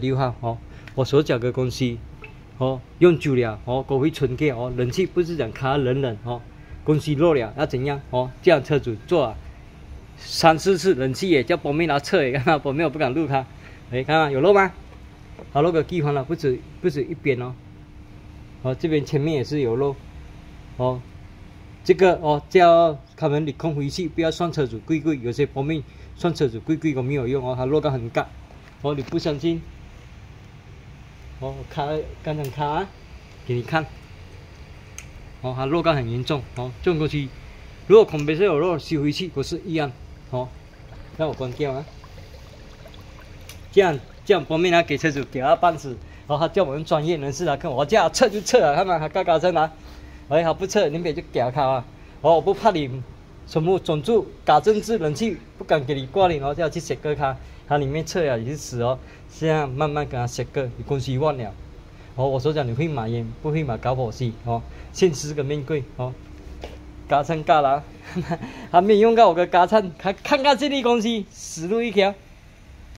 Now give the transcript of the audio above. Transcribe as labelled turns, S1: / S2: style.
S1: 六号哦，我所讲的公司哦用久了哦，过回春节哦，冷气不是讲开冷冷哦，公司漏了要怎样哦？样车主做三四次冷气也叫保面来测，一看保面我不敢录他，你看有漏吗？他漏个地方了，不止不止一边哦，哦这边前面也是有漏哦，这个哦叫他们你空回去，不要算车主贵贵，有些保面算车主贵贵都没有用哦，他漏到很干哦，你不相信？哦，开，刚刚开，给你看。哦，它落掉很严重。哦，转过去，如果孔杯是有漏，吸回去不是一样？哦，那我关掉啊。这样这样方便他给车主给他办事。然、哦，他叫我们专业人士来看，我叫他撤就撤，了，看嘛，他嘎嘎这那。哎，他不撤，你别就给他看啊。哦，我不怕你。全部专注搞政治，人气不敢给你挂脸哦，就要去写歌他，它里面测了也是死哦。这样慢慢跟他写歌，你公司一万了。哦，我说讲你会买烟，不会买搞火气哦，现实更面贵哦。嘎产嘎啦，还没用到我的嘎产，他看看这里公司死路一条。